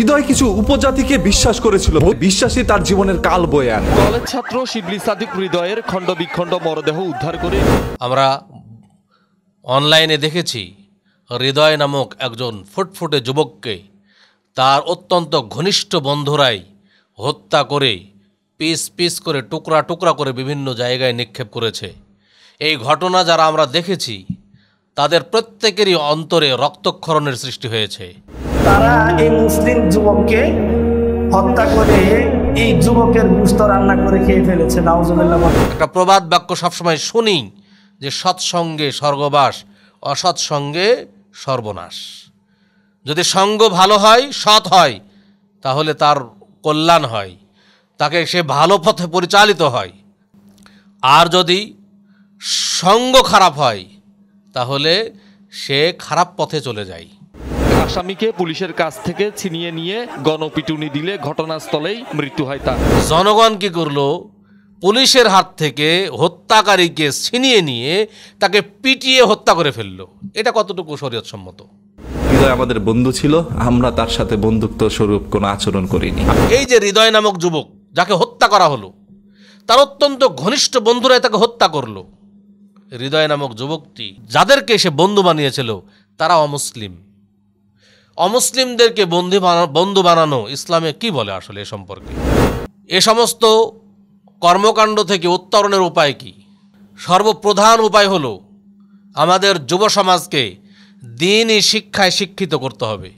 হৃদয় কিছু উপজাতিকে বিশ্বাস করেছিল বিশ্বাসী তার জীবনের কাল বয়ে আন কলেজ ছাত্র শিবলি সাদিক হৃদয়ের খণ্ড বিখণ্ড মরদেহ উদ্ধার করে আমরা অনলাইনে দেখেছি হৃদয় নামক একজন ফুটফুটে যুবককে তার অত্যন্ত ঘনিষ্ঠ বন্ধুরাই হত্যা করে পিস পিস করে টুকরা টুকরা করে বিভিন্ন জায়গায় নিক্ষেপ করেছে এই ঘটনা যারা আমরা দেখেছি তাদের প্রত্যেকেরই অন্তরে রক্তক্ষরণের সৃষ্টি হয়েছে তারা এই মুসলিম যুবককে হত্যা করে এই যুবকের গুস্ত রান্না করে খেয়ে ফেলেছে একটা প্রবাদ বাক্য সবসময় শুনি যে সৎসঙ্গে স্বর্গবাস অসৎসঙ্গে সর্বনাশ যদি সঙ্গ ভালো হয় সৎ হয় তাহলে তার কল্যাণ হয় তাকে সে ভালো পথে পরিচালিত হয় আর যদি সঙ্গ খারাপ হয় তাহলে সে খারাপ পথে চলে যায় আসামিকে পুলিশের কাছ থেকে ছিনিয়ে নিয়ে গণপিটুনি দিলে ঘটনাস্থলেই মৃত্যু হয় তার জনগণ কি করলো পুলিশের হাত থেকে হত্যাকারীকে ছিনিয়ে নিয়ে তাকে পিটিয়ে হত্যা করে ফেললো এটা কতটুকু সম্মত হৃদয় আমাদের বন্ধু ছিল আমরা তার সাথে বন্ধুত্ব স্বরূপ কোনো আচরণ করিনি এই যে হৃদয় নামক যুবক যাকে হত্যা করা হলো তার অত্যন্ত ঘনিষ্ঠ বন্ধুরাই তাকে হত্যা করলো হৃদয় নামক যুবকটি যাদেরকে সে বন্ধু বানিয়েছিল তারা অমুসলিম অমুসলিমদেরকে বন্ধু বন্ধু বানানো ইসলামে কি বলে আসলে এ সম্পর্কে এ সমস্ত কর্মকাণ্ড থেকে উত্তরণের উপায় কি সর্বপ্রধান উপায় হল আমাদের যুব সমাজকে দিনই শিক্ষায় শিক্ষিত করতে হবে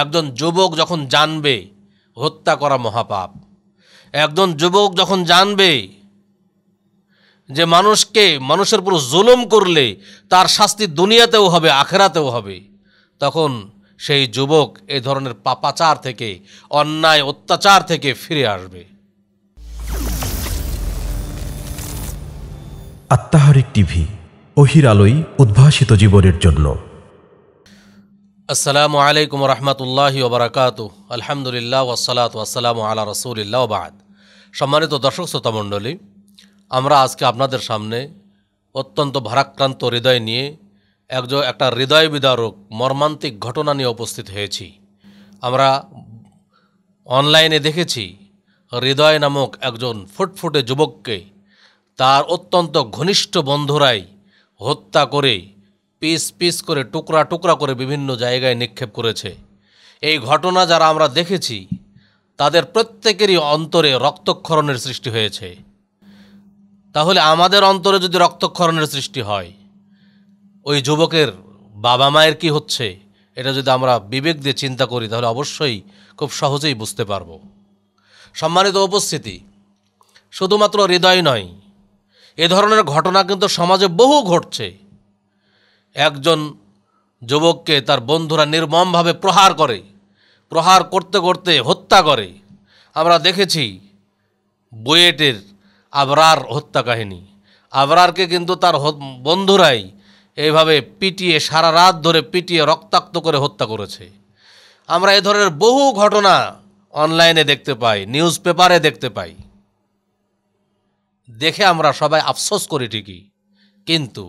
একজন যুবক যখন জানবে হত্যা করা মহাপাপ একজন যুবক যখন জানবে যে মানুষকে মানুষের পুরো জুলুম করলে তার শাস্তি দুনিয়াতেও হবে আখেরাতেও হবে তখন সেই যুবক এ ধরনের পাপাচার থেকে অন্যায় অত্যাচার থেকে ফিরে আসবে আত্মাহারিক টিভি অহির আলোই উদ্ভাসিত জীবনের জন্য আসসালামু আলাইকুম রহমতুল্লাহি ওবরাকাত আলহামদুলিল্লাহ ওসালাত ওয়াসালাম আলা রসুলিল্লাহ বাদ সম্মানিত দর্শক শ্রোতা মণ্ডলী আমরা আজকে আপনাদের সামনে অত্যন্ত ভারাক্রান্ত হৃদয় নিয়ে একজন একটা হৃদয় বিদারক মর্মান্তিক ঘটনা নিয়ে উপস্থিত হয়েছি আমরা অনলাইনে দেখেছি হৃদয় নামক একজন ফুটফুটে যুবককে তার অত্যন্ত ঘনিষ্ঠ বন্ধুরাই হত্যা করে পিস পিস করে টুকরা টুকরা করে বিভিন্ন জায়গায় নিক্ষেপ করেছে এই ঘটনা যারা আমরা দেখেছি তাদের প্রত্যেকেরই অন্তরে রক্তক্ষরণের সৃষ্টি হয়েছে তাহলে আমাদের অন্তরে যদি রক্তক্ষরণের সৃষ্টি হয় ওই যুবকের বাবা মায়ের কি হচ্ছে এটা যদি আমরা বিবেক দিয়ে চিন্তা করি তাহলে অবশ্যই খুব সহজেই বুঝতে পারব সম্মানিত উপস্থিতি শুধুমাত্র হৃদয় নয় এ ধরনের ঘটনা কিন্তু সমাজে বহু ঘটছে একজন যুবককে তার বন্ধুরা নির্মমভাবে প্রহার করে প্রহার করতে করতে হত্যা করে আমরা দেখেছি বুয়েটের আবরার হত্যা কাহিনী আবরারকে কিন্তু তার বন্ধুরাই এইভাবে পিটিয়ে সারা রাত ধরে পিটিয়ে রক্তাক্ত করে হত্যা করেছে আমরা এ ধরনের বহু ঘটনা অনলাইনে দেখতে পাই নিউজ পেপারে দেখতে পাই দেখে আমরা সবাই আফসোস করি ঠিকই কিন্তু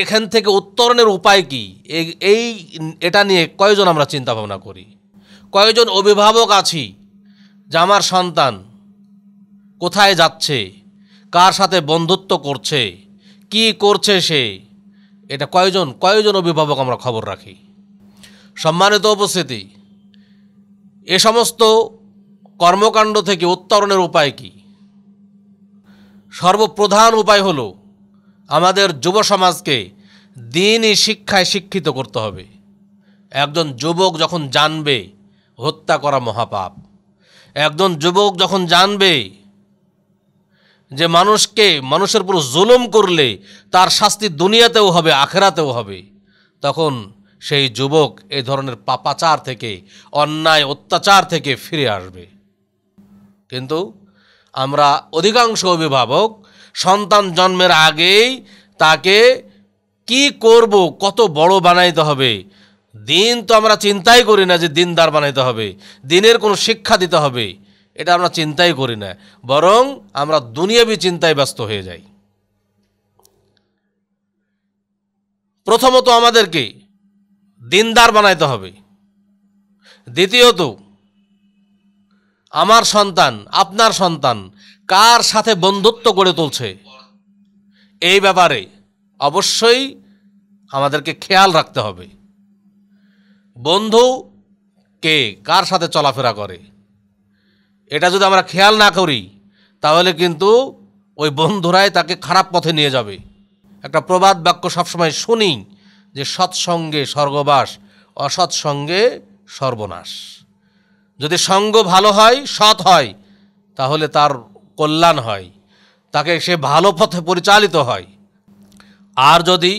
এখান থেকে উত্তরণের উপায় কি এই এটা নিয়ে কয়জন আমরা চিন্তা ভাবনা করি কয়জন অভিভাবক আছি যে আমার সন্তান কোথায় যাচ্ছে কার সাথে বন্ধুত্ব করছে কি করছে সে এটা কয়জন কয়জন অভিভাবক আমরা খবর রাখি সম্মানিত উপস্থিতি এ সমস্ত কর্মকাণ্ড থেকে উত্তরণের উপায় কি সর্বপ্রধান উপায় হলো আমাদের যুব সমাজকে দিনই শিক্ষায় শিক্ষিত করতে হবে একজন যুবক যখন জানবে হত্যা করা মহাপাপ একজন যুবক যখন জানবে যে মানুষকে মানুষের উপর জুলুম করলে তার শাস্তি দুনিয়াতেও হবে আখেরাতেও হবে তখন সেই যুবক এ ধরনের পাপাচার থেকে অন্যায় অত্যাচার থেকে ফিরে আসবে কিন্তু আমরা অধিকাংশ অভিভাবক সন্তান জন্মের আগেই তাকে কি করব কত বড় বানাইতে হবে দিন তো আমরা চিন্তাই করি না যে দিনদার বানাইতে হবে দিনের কোনো শিক্ষা দিতে হবে এটা আমরা চিন্তাই করি না বরং আমরা দুনিয়াবি চিন্তায় ব্যস্ত হয়ে যাই প্রথমত আমাদেরকে দিনদার বানাইতে হবে দ্বিতীয়ত আমার সন্তান আপনার সন্তান কার সাথে বন্ধুত্ব গড়ে তুলছে এই ব্যাপারে অবশ্যই আমাদেরকে খেয়াল রাখতে হবে বন্ধু কে কার সাথে চলাফেরা করে এটা যদি আমরা খেয়াল না করি তাহলে কিন্তু ওই বন্ধুরাই তাকে খারাপ পথে নিয়ে যাবে একটা প্রবাদ বাক্য সবসময় শুনি যে সৎসঙ্গে স্বর্গবাস অসৎসঙ্গে সর্বনাশ যদি সঙ্গ ভালো হয় সৎ হয় তাহলে তার কল্যাণ হয় তাকে সে ভালো পথে পরিচালিত হয় আর যদি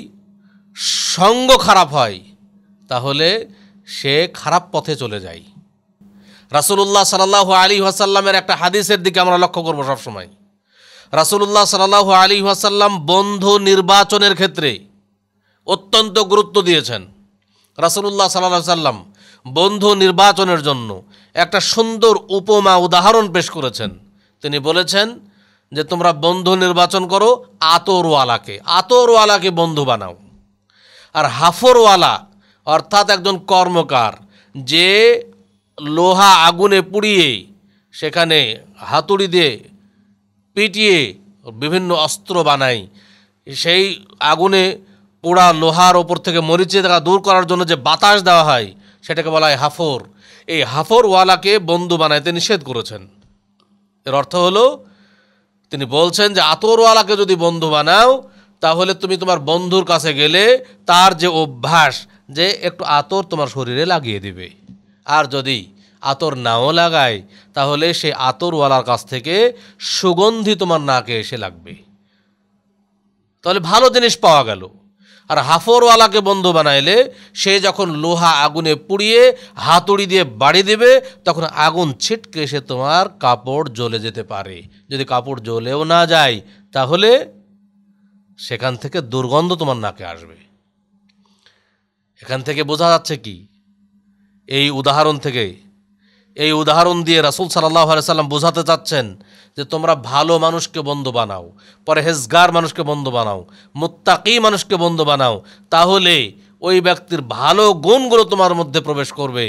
সঙ্গ খারাপ হয় তাহলে সে খারাপ পথে চলে যায় রাসুলুল্লাহ সাল্লাহ আলী ওয়াসাল্লামের একটা হাদিসের দিকে আমরা লক্ষ্য করব সবসময় রাসুলুল্লাহ সাল্লাহ আলী ওয়াসাল্লাম বন্ধু নির্বাচনের ক্ষেত্রে অত্যন্ত গুরুত্ব দিয়েছেন রাসুলুল্লাহ সাল্লাহ সাল্লাম বন্ধু নির্বাচনের জন্য একটা সুন্দর উপমা উদাহরণ পেশ করেছেন তিনি বলেছেন যে তোমরা বন্ধু নির্বাচন করো আতরওয়ালাকে আতরওয়ালাকে বন্ধু বানাও আর হাফরওয়ালা অর্থাৎ একজন কর্মকার যে লোহা আগুনে পুড়িয়ে সেখানে হাতুড়ি দিয়ে পিটিয়ে বিভিন্ন অস্ত্র বানাই সেই আগুনে পোড়া লোহার ওপর থেকে মরিচে তারা দূর করার জন্য যে বাতাস দেওয়া হয় সেটাকে বলা হয় হাফর এই হাফরওয়ালাকে বন্ধু বানাইতে নিষেধ করেছেন এর অর্থ হলো তিনি বলছেন যে আতরওয়ালাকে যদি বন্ধু বানাও তাহলে তুমি তোমার বন্ধুর কাছে গেলে তার যে অভ্যাস যে একটু আতর তোমার শরীরে লাগিয়ে দিবে আর যদি আতর নাও লাগায় তাহলে সে আতরওয়ালার কাছ থেকে সুগন্ধি তোমার নাকে এসে লাগবে তাহলে ভালো জিনিস পাওয়া গেল আর হাফরওয়ালাকে বন্ধু বানাইলে সে যখন লোহা আগুনে পুড়িয়ে হাতুড়ি দিয়ে বাড়ি দেবে তখন আগুন ছিটকে এসে তোমার কাপড় জ্বলে যেতে পারে যদি কাপড় জ্বলেও না যায় তাহলে সেখান থেকে দুর্গন্ধ তোমার নাকে আসবে এখান থেকে বোঝা যাচ্ছে কি এই উদাহরণ থেকে এই উদাহরণ দিয়ে রাসুল সাল্লাহ সাল্লাম বোঝাতে চাচ্ছেন যে তোমরা ভালো মানুষকে বন্ধু বানাও পরহেজগার মানুষকে বন্ধু বানাও মোত্তাকি মানুষকে বন্ধু বানাও তাহলে ওই ব্যক্তির ভালো গুণগুলো তোমার মধ্যে প্রবেশ করবে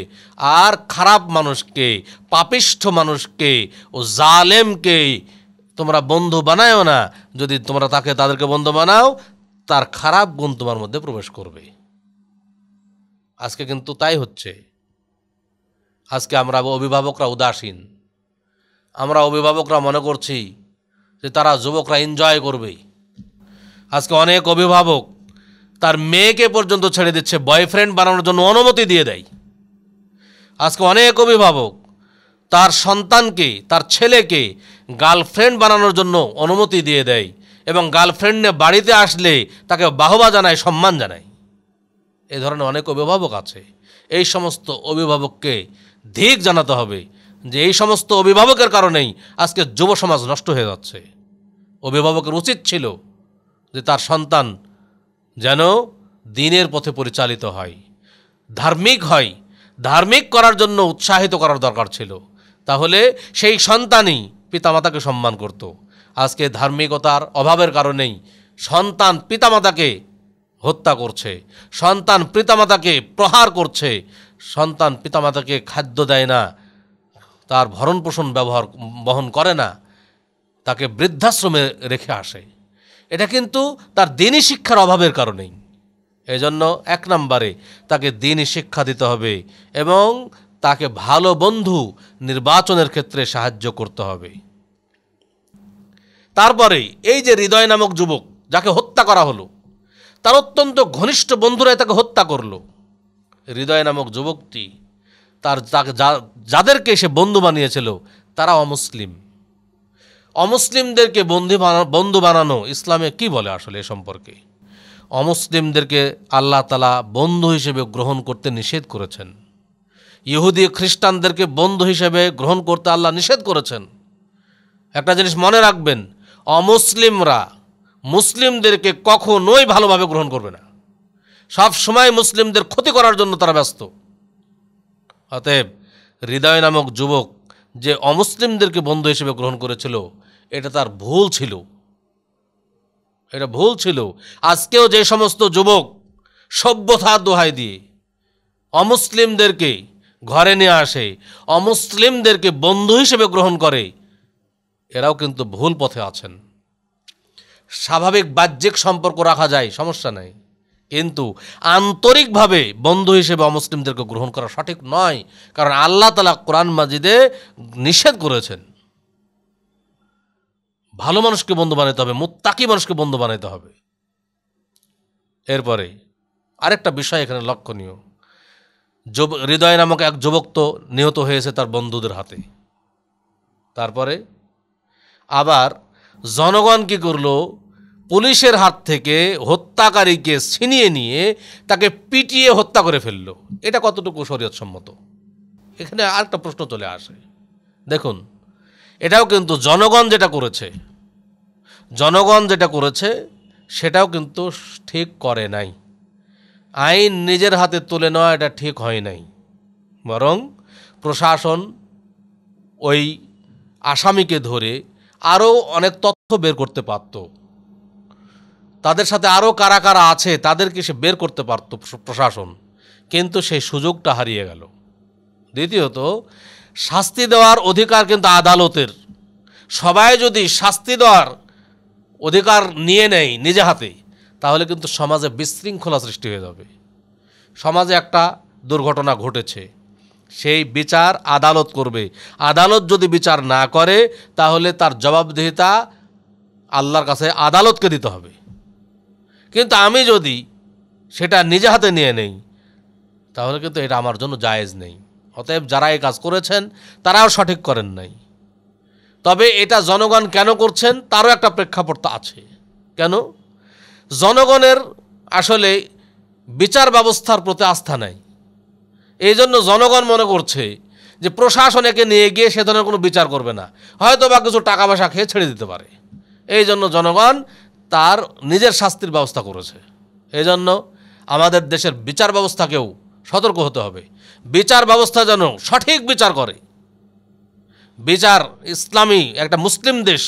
আর খারাপ মানুষকে পাপিষ্ঠ মানুষকে ও জালেমকে তোমরা বন্ধু বানায়ও না যদি তোমরা তাকে তাদেরকে বন্ধু বানাও তার খারাপ গুণ তোমার মধ্যে প্রবেশ করবে আজকে কিন্তু তাই হচ্ছে আজকে আমরা অভিভাবকরা উদাসীন আমরা অভিভাবকরা মনে করছি যে তারা যুবকরা এনজয় করবে আজকে অনেক অভিভাবক তার মেয়েকে পর্যন্ত ছেড়ে দিচ্ছে বয়ফ্রেন্ড বানানোর জন্য অনুমতি দিয়ে দেয় আজকে অনেক অভিভাবক তার সন্তানকে তার ছেলেকে গার্লফ্রেন্ড বানানোর জন্য অনুমতি দিয়ে দেয় এবং গার্লফ্রেন্ডে বাড়িতে আসলে তাকে বাহবা জানায় সম্মান জানায় এ ধরনের অনেক অভিভাবক আছে এই সমস্ত অভিভাবককে দিক জানাতে হবে যে এই সমস্ত অভিভাবকের কারণেই আজকে যুব সমাজ নষ্ট হয়ে যাচ্ছে অভিভাবকের উচিত ছিল যে তার সন্তান যেন দিনের পথে পরিচালিত হয় ধার্মিক হয় ধার্মিক করার জন্য উৎসাহিত করার দরকার ছিল তাহলে সেই সন্তানই পিতামাতাকে সম্মান করত আজকে ধার্মিকতার অভাবের কারণেই সন্তান পিতামাতাকে হত্যা করছে সন্তান পিতামাতাকে প্রহার করছে সন্তান পিতামাতাকে খাদ্য দেয় না তার ভরণ পোষণ ব্যবহার বহন করে না তাকে বৃদ্ধাশ্রমে রেখে আসে এটা কিন্তু তার দিনই শিক্ষার অভাবের কারণেই এজন্য এক নম্বরে তাকে দিনই শিক্ষা দিতে হবে এবং তাকে ভালো বন্ধু নির্বাচনের ক্ষেত্রে সাহায্য করতে হবে তারপরে এই যে হৃদয় নামক যুবক যাকে হত্যা করা হলো তার অত্যন্ত ঘনিষ্ঠ বন্ধুরাই তাকে হত্যা করলো হৃদয় নামক যুবকটি তার যাদেরকে সে বন্ধু বানিয়েছিল তারা অমুসলিম অমুসলিমদেরকে বন্ধু বন্ধু বানানো ইসলামে কি বলে আসলে এ সম্পর্কে অমুসলিমদেরকে আল্লাহ তালা বন্ধু হিসেবে গ্রহণ করতে নিষেধ করেছেন ইহুদি খ্রিস্টানদেরকে বন্ধু হিসেবে গ্রহণ করতে আল্লাহ নিষেধ করেছেন একটা জিনিস মনে রাখবেন অমুসলিমরা মুসলিমদেরকে কখনোই ভালোভাবে গ্রহণ করবে না সব সময় মুসলিমদের ক্ষতি করার জন্য তারা ব্যস্ত অতএব হৃদয় নামক যুবক যে অমুসলিমদেরকে বন্ধু হিসেবে গ্রহণ করেছিল এটা তার ভুল ছিল এটা ভুল ছিল আজকেও যে সমস্ত যুবক সভ্যতা দোহাই দিয়ে অমুসলিমদেরকে ঘরে নিয়ে আসে অমুসলিমদেরকে বন্ধু হিসেবে গ্রহণ করে এরাও কিন্তু ভুল পথে আছেন স্বাভাবিক বাহ্যিক সম্পর্ক রাখা যায় সমস্যা নাই কিন্তু আন্তরিকভাবে বন্ধু হিসেবে অমুসলিমদেরকে গ্রহণ করা সঠিক নয় কারণ আল্লাহ তালা কোরআন মাজিদে নিষেধ করেছেন ভালো মানুষকে বন্ধু বানাতে হবে মোত্তাকি মানুষকে বন্ধু বানাতে হবে এরপরে আরেকটা বিষয় এখানে লক্ষণীয় যুব হৃদয় নামক এক যুবক তো নিহত হয়েছে তার বন্ধুদের হাতে তারপরে আবার জনগণ কী করলো পুলিশের হাত থেকে হত্যাকারীকে ছিনিয়ে নিয়ে তাকে পিটিয়ে হত্যা করে ফেলল এটা কতটুকু শরীয়তসম্মত এখানে আরেকটা প্রশ্ন চলে আসে দেখুন এটাও কিন্তু জনগণ যেটা করেছে জনগণ যেটা করেছে সেটাও কিন্তু ঠিক করে নাই আইন নিজের হাতে তুলে নেওয়া এটা ঠিক হয় নাই বরং প্রশাসন ওই আসামিকে ধরে আরও অনেক তথ্য বের করতে পারতো তাদের সাথে আরও কারা কারা আছে তাদেরকে সে বের করতে পারত প্রশাসন কিন্তু সেই সুযোগটা হারিয়ে গেল দ্বিতীয়ত শাস্তি দেওয়ার অধিকার কিন্তু আদালতের সবাই যদি শাস্তি দেওয়ার অধিকার নিয়ে নেয় নিজে হাতে তাহলে কিন্তু সমাজে বিশৃঙ্খলা সৃষ্টি হয়ে যাবে সমাজে একটা দুর্ঘটনা ঘটেছে সেই বিচার আদালত করবে আদালত যদি বিচার না করে তাহলে তার জবাবদিহিতা আল্লাহর কাছে আদালতকে দিতে হবে কিন্তু আমি যদি সেটা নিজে হাতে নিয়ে নেই তাহলে কিন্তু এটা আমার জন্য জায়েজ নেই অতএব যারা এই কাজ করেছেন তারাও সঠিক করেন নাই তবে এটা জনগণ কেন করছেন তারও একটা প্রেক্ষাপট আছে কেন জনগণের আসলে বিচার ব্যবস্থার প্রতি আস্থা নাই এই জন্য জনগণ মনে করছে যে প্রশাসনেকে নিয়ে গিয়ে সে ধরনের কোনো বিচার করবে না হয়তো বা কিছু টাকা পয়সা খেয়ে ছেড়ে দিতে পারে এই জন্য জনগণ তার নিজের শাস্তির ব্যবস্থা করেছে এই জন্য আমাদের দেশের বিচার ব্যবস্থাকেও সতর্ক হতে হবে বিচার ব্যবস্থা যেন সঠিক বিচার করে বিচার ইসলামী একটা মুসলিম দেশ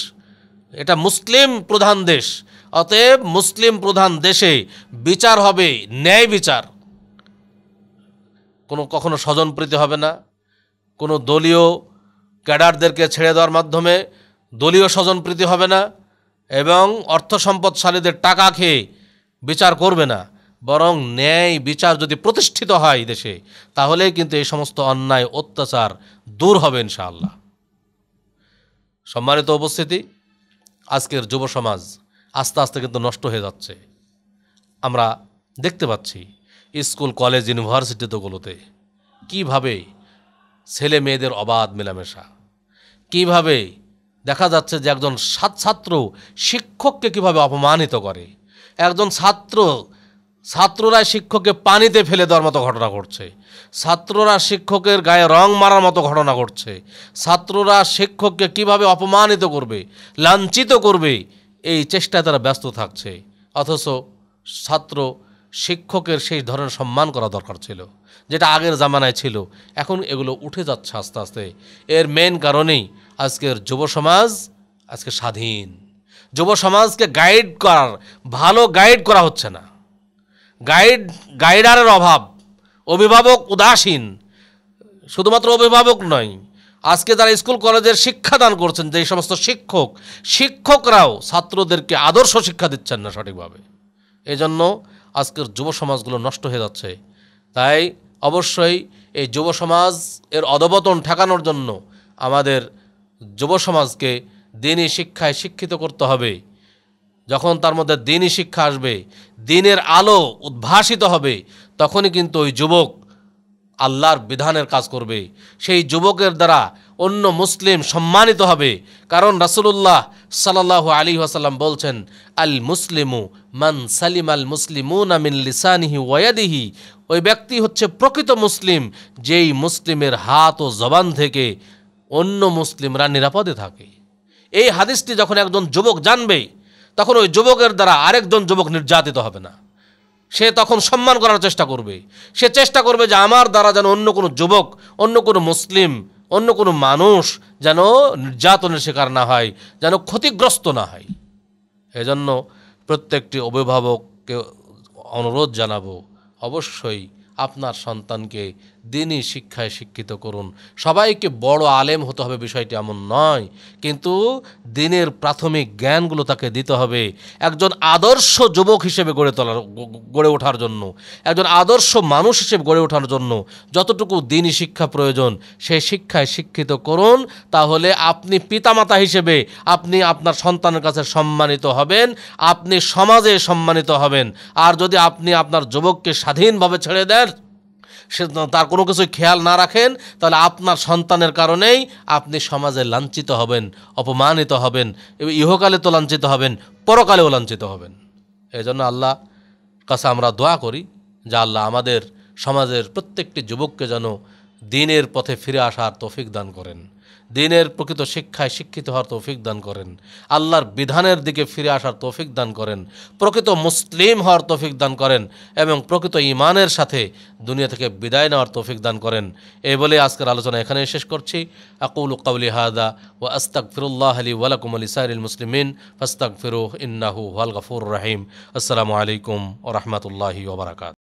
এটা মুসলিম প্রধান দেশ অতএব মুসলিম প্রধান দেশে বিচার হবে ন্যায় বিচার কোনো কখনো স্বজনপ্রীতি হবে না কোনো দলীয় ক্যাডারদেরকে ছেড়ে দেওয়ার মাধ্যমে দলীয় স্বজনপ্রীতি হবে না এবং অর্থ সম্পদশালীদের টাকা খেয়ে বিচার করবে না বরং ন্যায় বিচার যদি প্রতিষ্ঠিত হয় দেশে তাহলে কিন্তু এই সমস্ত অন্যায় অত্যাচার দূর হবে ইনশাআল্লাহ সম্মানিত উপস্থিতি আজকের যুব সমাজ আস্তে আস্তে কিন্তু নষ্ট হয়ে যাচ্ছে আমরা দেখতে পাচ্ছি স্কুল কলেজ ইউনিভার্সিটিগুলোতে কিভাবে ছেলে মেয়েদের অবাধ মেলামেশা কিভাবে দেখা যাচ্ছে যে একজন ছাত্র শিক্ষককে কিভাবে অপমানিত করে একজন ছাত্র ছাত্ররা শিক্ষককে পানিতে ফেলে দেওয়ার মতো ঘটনা ঘটছে ছাত্ররা শিক্ষকের গায়ে রং মারার মতো ঘটনা ঘটছে ছাত্ররা শিক্ষককে কিভাবে অপমানিত করবে লাঞ্ছিত করবে এই চেষ্টায় তারা ব্যস্ত থাকছে অথচ ছাত্র শিক্ষকের সেই ধরনের সম্মান করা দরকার ছিল যেটা আগের জামানায় ছিল এখন এগুলো উঠে যাচ্ছে আস্তে আস্তে এর মেন কারণেই আজকের যুব সমাজ আজকে স্বাধীন যুব সমাজকে গাইড করার ভালো গাইড করা হচ্ছে না গাইড গাইডারের অভাব অভিভাবক উদাসীন শুধুমাত্র অভিভাবক নয় আজকে যারা স্কুল কলেজের শিক্ষাদান করছেন যে সমস্ত শিক্ষক শিক্ষকরাও ছাত্রদেরকে আদর্শ শিক্ষা দিচ্ছেন না সঠিকভাবে এজন্য আজকের যুব সমাজগুলো নষ্ট হয়ে যাচ্ছে তাই অবশ্যই এই যুব সমাজ এর অধবতন ঠেকানোর জন্য আমাদের যুব সমাজকে দিনই শিক্ষায় শিক্ষিত করতে হবে যখন তার মধ্যে দিনই শিক্ষা আসবে দিনের আলো উদ্ভাসিত হবে তখনই কিন্তু ওই যুবক আল্লাহর বিধানের কাজ করবে সেই যুবকের দ্বারা অন্য মুসলিম সম্মানিত হবে কারণ রাসুলুল্লাহ সাল্লাল্লাহু আলী আসাল্লাম বলছেন আল মুসলিমু মান সালিম আল মুসলিমু নামিন লিসানিহি ওয়াদিহি ওই ব্যক্তি হচ্ছে প্রকৃত মুসলিম যেই মুসলিমের হাত ও জবান থেকে অন্য মুসলিমরা নিরাপদে থাকে এই হাদিসটি যখন একজন যুবক জানবে তখন ওই যুবকের দ্বারা আরেকজন যুবক নির্যাতিত হবে না সে তখন সম্মান করার চেষ্টা করবে সে চেষ্টা করবে যে আমার দ্বারা যেন অন্য কোনো যুবক অন্য কোনো মুসলিম অন্য কোনো মানুষ যেন নির্যাতনের শিকার না হয় যেন ক্ষতিগ্রস্ত না হয় এজন্য প্রত্যেকটি অভিভাবককে অনুরোধ জানাবো অবশ্যই আপনার সন্তানকে দিনই শিক্ষায় শিক্ষিত করুন সবাইকে বড় আলেম হতে হবে বিষয়টি এমন নয় কিন্তু দিনের প্রাথমিক জ্ঞানগুলো তাকে দিতে হবে একজন আদর্শ যুবক হিসেবে গড়ে তোলার গড়ে ওঠার জন্য একজন আদর্শ মানুষ হিসেবে গড়ে ওঠার জন্য যতটুকু দিনই শিক্ষা প্রয়োজন সেই শিক্ষায় শিক্ষিত করুন তাহলে আপনি পিতামাতা হিসেবে আপনি আপনার সন্তানের কাছে সম্মানিত হবেন আপনি সমাজে সম্মানিত হবেন আর যদি আপনি আপনার যুবককে স্বাধীনভাবে ছেড়ে দেন সে তার কোনো কিছু খেয়াল না রাখেন তাহলে আপনার সন্তানের কারণেই আপনি সমাজে লাঞ্ছিত হবেন অপমানিত হবেন ইহকালে তো লাঞ্ছিত হবেন পরকালেও লাঞ্ছিত হবেন এই জন্য আল্লাহ কাছে আমরা দোয়া করি যা আল্লাহ আমাদের সমাজের প্রত্যেকটি যুবককে যেন দিনের পথে ফিরে আসার তৌফিক দান করেন দিনের প্রকৃত শিক্ষায় শিক্ষিত হওয়ার তৌফিক দান করেন আল্লাহর বিধানের দিকে ফিরে আসার তৌফিক দান করেন প্রকৃত মুসলিম হওয়ার তৌফিক দান করেন এবং প্রকৃত ইমানের সাথে দুনিয়া থেকে বিদায় নেওয়ার তৌফিক দান করেন এই বলে আজকের আলোচনা এখানে শেষ করছি আকুল কাউলি হাদা ও আস্তাক ফিরুল্লাহ আলী ওয়ালাকুম আলী সাইরুল মুসলিমিন ফাস্তাক ফিরুহ ইন্নাহু ওয়াল গফুর রাহিম আসসালামু আলাইকুম ও রহমতুল্লাহি ওবরাকাত